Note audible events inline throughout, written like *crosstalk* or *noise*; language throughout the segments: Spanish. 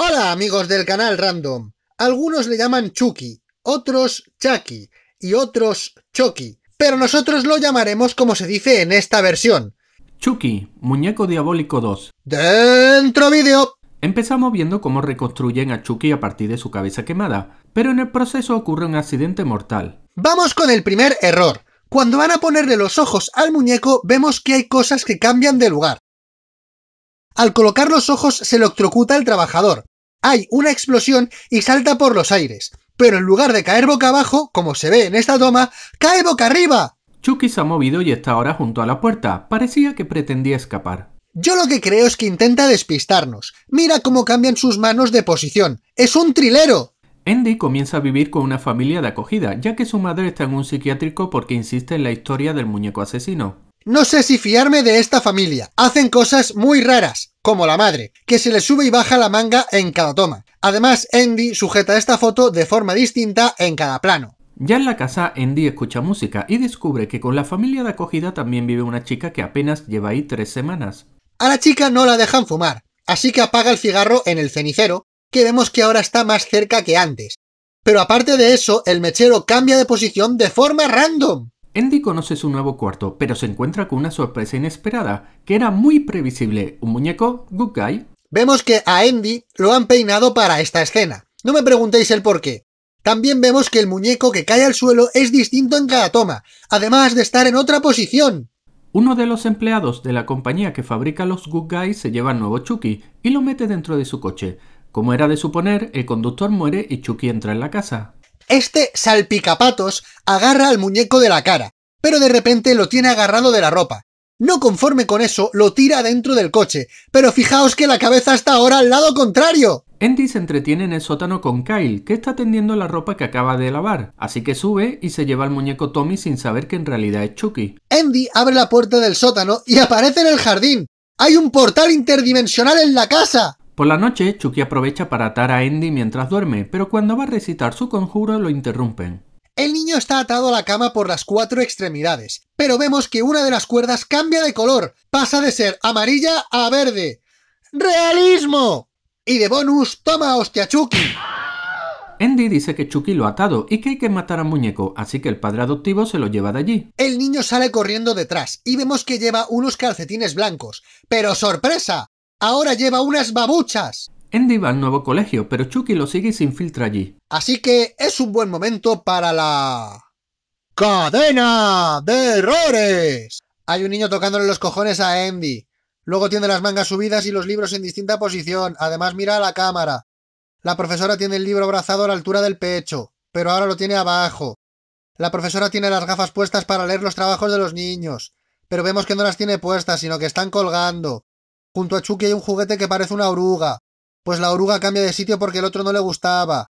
Hola amigos del canal Random. Algunos le llaman Chucky, otros Chucky y otros Chucky, pero nosotros lo llamaremos como se dice en esta versión. Chucky, Muñeco Diabólico 2. Dentro vídeo. Empezamos viendo cómo reconstruyen a Chucky a partir de su cabeza quemada, pero en el proceso ocurre un accidente mortal. Vamos con el primer error. Cuando van a ponerle los ojos al muñeco vemos que hay cosas que cambian de lugar. Al colocar los ojos se electrocuta el trabajador, hay una explosión y salta por los aires, pero en lugar de caer boca abajo, como se ve en esta toma, cae boca arriba. Chucky se ha movido y está ahora junto a la puerta. Parecía que pretendía escapar. Yo lo que creo es que intenta despistarnos. Mira cómo cambian sus manos de posición. ¡Es un trilero! Andy comienza a vivir con una familia de acogida, ya que su madre está en un psiquiátrico porque insiste en la historia del muñeco asesino. No sé si fiarme de esta familia. Hacen cosas muy raras, como la madre, que se le sube y baja la manga en cada toma. Además, Andy sujeta esta foto de forma distinta en cada plano. Ya en la casa, Andy escucha música y descubre que con la familia de acogida también vive una chica que apenas lleva ahí tres semanas. A la chica no la dejan fumar, así que apaga el cigarro en el cenicero, que vemos que ahora está más cerca que antes. Pero aparte de eso, el mechero cambia de posición de forma random. Andy conoce su nuevo cuarto, pero se encuentra con una sorpresa inesperada, que era muy previsible. Un muñeco, Good Guy. Vemos que a Andy lo han peinado para esta escena. No me preguntéis el por qué. También vemos que el muñeco que cae al suelo es distinto en cada toma, además de estar en otra posición. Uno de los empleados de la compañía que fabrica los Good Guys se lleva al nuevo Chucky y lo mete dentro de su coche. Como era de suponer, el conductor muere y Chucky entra en la casa. Este salpicapatos agarra al muñeco de la cara, pero de repente lo tiene agarrado de la ropa. No conforme con eso, lo tira dentro del coche, pero fijaos que la cabeza está ahora al lado contrario. Andy se entretiene en el sótano con Kyle, que está tendiendo la ropa que acaba de lavar, así que sube y se lleva al muñeco Tommy sin saber que en realidad es Chucky. Andy abre la puerta del sótano y aparece en el jardín. ¡Hay un portal interdimensional en la casa! Por la noche, Chucky aprovecha para atar a Andy mientras duerme, pero cuando va a recitar su conjuro lo interrumpen. El niño está atado a la cama por las cuatro extremidades, pero vemos que una de las cuerdas cambia de color, pasa de ser amarilla a verde. ¡Realismo! Y de bonus, toma hostia Chucky. Andy dice que Chucky lo ha atado y que hay que matar a muñeco, así que el padre adoptivo se lo lleva de allí. El niño sale corriendo detrás y vemos que lleva unos calcetines blancos. Pero sorpresa, Ahora lleva unas babuchas. Andy va al nuevo colegio, pero Chucky lo sigue y se infiltra allí. Así que es un buen momento para la... ¡Cadena de errores! Hay un niño tocándole los cojones a Andy. Luego tiene las mangas subidas y los libros en distinta posición. Además mira a la cámara. La profesora tiene el libro abrazado a la altura del pecho, pero ahora lo tiene abajo. La profesora tiene las gafas puestas para leer los trabajos de los niños, pero vemos que no las tiene puestas, sino que están colgando. Junto a Chucky hay un juguete que parece una oruga. Pues la oruga cambia de sitio porque el otro no le gustaba.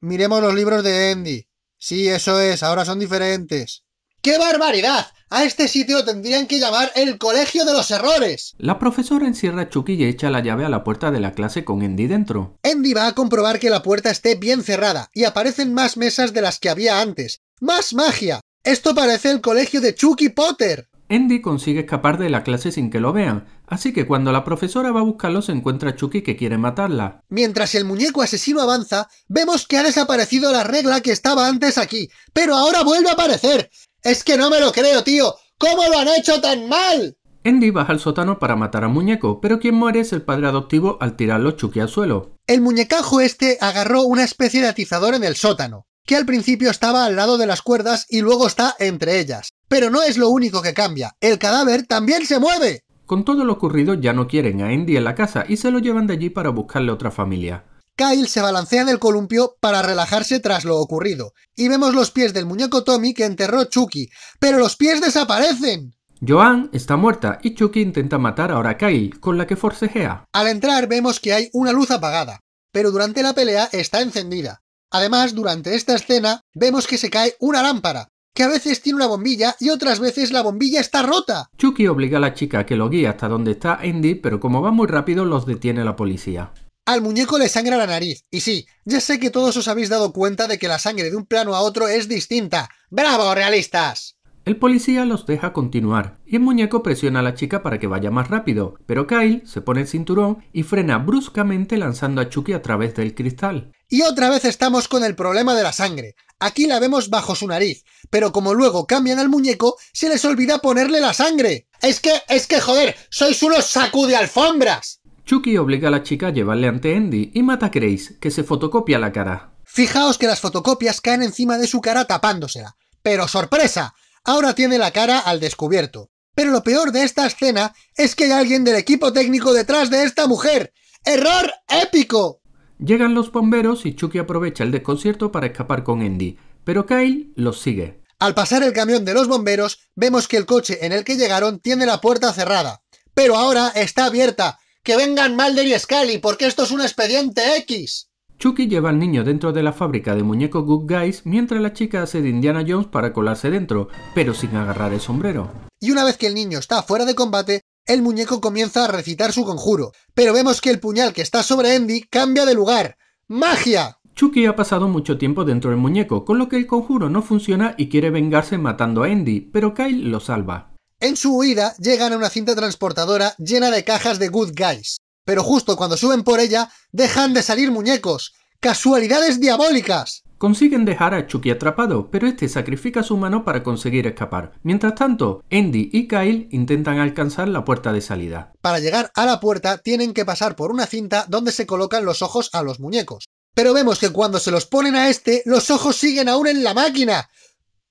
Miremos los libros de Andy. Sí, eso es, ahora son diferentes. ¡Qué barbaridad! A este sitio tendrían que llamar el Colegio de los Errores. La profesora encierra a Chucky y echa la llave a la puerta de la clase con Andy dentro. Andy va a comprobar que la puerta esté bien cerrada y aparecen más mesas de las que había antes. ¡Más magia! Esto parece el colegio de Chucky Potter. Andy consigue escapar de la clase sin que lo vean, así que cuando la profesora va a buscarlo se encuentra a Chucky que quiere matarla. Mientras el muñeco asesino avanza, vemos que ha desaparecido la regla que estaba antes aquí, pero ahora vuelve a aparecer. Es que no me lo creo, tío. ¿Cómo lo han hecho tan mal? Andy baja al sótano para matar al muñeco, pero quien muere es el padre adoptivo al tirarlo Chucky al suelo. El muñecajo este agarró una especie de atizador en el sótano, que al principio estaba al lado de las cuerdas y luego está entre ellas. Pero no es lo único que cambia, el cadáver también se mueve. Con todo lo ocurrido ya no quieren a Andy en la casa y se lo llevan de allí para buscarle otra familia. Kyle se balancea del columpio para relajarse tras lo ocurrido, y vemos los pies del muñeco Tommy que enterró Chucky, pero los pies desaparecen. Joan está muerta y Chucky intenta matar ahora a Kyle, con la que forcejea. Al entrar vemos que hay una luz apagada, pero durante la pelea está encendida. Además, durante esta escena vemos que se cae una lámpara, que a veces tiene una bombilla y otras veces la bombilla está rota. Chucky obliga a la chica a que lo guíe hasta donde está Andy, pero como va muy rápido los detiene la policía. Al muñeco le sangra la nariz. Y sí, ya sé que todos os habéis dado cuenta de que la sangre de un plano a otro es distinta. ¡Bravo, realistas! El policía los deja continuar y el muñeco presiona a la chica para que vaya más rápido, pero Kyle se pone el cinturón y frena bruscamente lanzando a Chucky a través del cristal. Y otra vez estamos con el problema de la sangre. Aquí la vemos bajo su nariz, pero como luego cambian al muñeco, se les olvida ponerle la sangre. Es que, es que, joder, sois unos sacude alfombras. Chucky obliga a la chica a llevarle ante Andy y mata a Grace, que se fotocopia la cara. Fijaos que las fotocopias caen encima de su cara tapándosela. Pero sorpresa, ahora tiene la cara al descubierto. Pero lo peor de esta escena es que hay alguien del equipo técnico detrás de esta mujer. ¡Error épico! Llegan los bomberos y Chucky aprovecha el desconcierto para escapar con Andy, pero Kyle los sigue. Al pasar el camión de los bomberos, vemos que el coche en el que llegaron tiene la puerta cerrada, pero ahora está abierta. ¡Que vengan Mulder y Scully, porque esto es un expediente X! Chucky lleva al niño dentro de la fábrica de muñecos Good Guys mientras la chica hace de Indiana Jones para colarse dentro, pero sin agarrar el sombrero. Y una vez que el niño está fuera de combate, el muñeco comienza a recitar su conjuro, pero vemos que el puñal que está sobre Andy cambia de lugar. ¡Magia! Chucky ha pasado mucho tiempo dentro del muñeco, con lo que el conjuro no funciona y quiere vengarse matando a Andy, pero Kyle lo salva. En su huida llegan a una cinta transportadora llena de cajas de Good Guys, pero justo cuando suben por ella dejan de salir muñecos. ¡Casualidades diabólicas! Consiguen dejar a Chucky atrapado, pero este sacrifica su mano para conseguir escapar. Mientras tanto, Andy y Kyle intentan alcanzar la puerta de salida. Para llegar a la puerta tienen que pasar por una cinta donde se colocan los ojos a los muñecos. Pero vemos que cuando se los ponen a este, los ojos siguen aún en la máquina.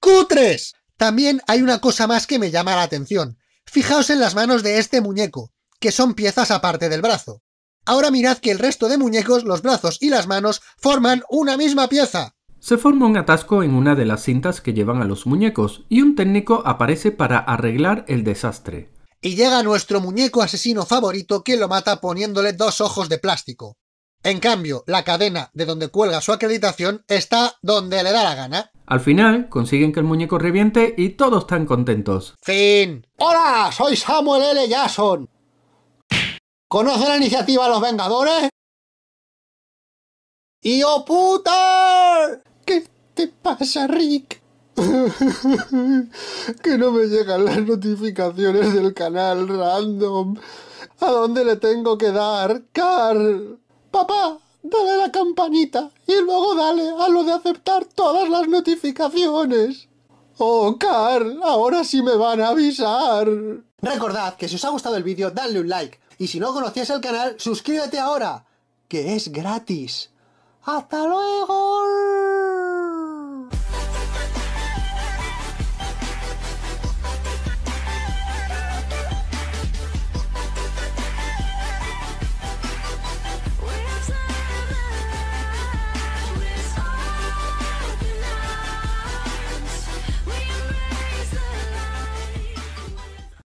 ¡Cutres! También hay una cosa más que me llama la atención. Fijaos en las manos de este muñeco, que son piezas aparte del brazo. Ahora mirad que el resto de muñecos, los brazos y las manos forman una misma pieza. Se forma un atasco en una de las cintas que llevan a los muñecos y un técnico aparece para arreglar el desastre. Y llega nuestro muñeco asesino favorito que lo mata poniéndole dos ojos de plástico. En cambio, la cadena de donde cuelga su acreditación está donde le da la gana. Al final, consiguen que el muñeco reviente y todos están contentos. Fin. Hola, soy Samuel L. Jackson. ¿Conoce la iniciativa Los Vengadores? ¡Y oh, puta! ¿Qué te pasa, Rick? *laughs* que no me llegan las notificaciones del canal random. ¿A dónde le tengo que dar? Carl. Papá, dale la campanita y luego dale a lo de aceptar todas las notificaciones. Oh, Carl, ahora sí me van a avisar. Recordad que si os ha gustado el vídeo, dadle un like. Y si no conocías el canal, suscríbete ahora, que es gratis. ¡Hasta luego!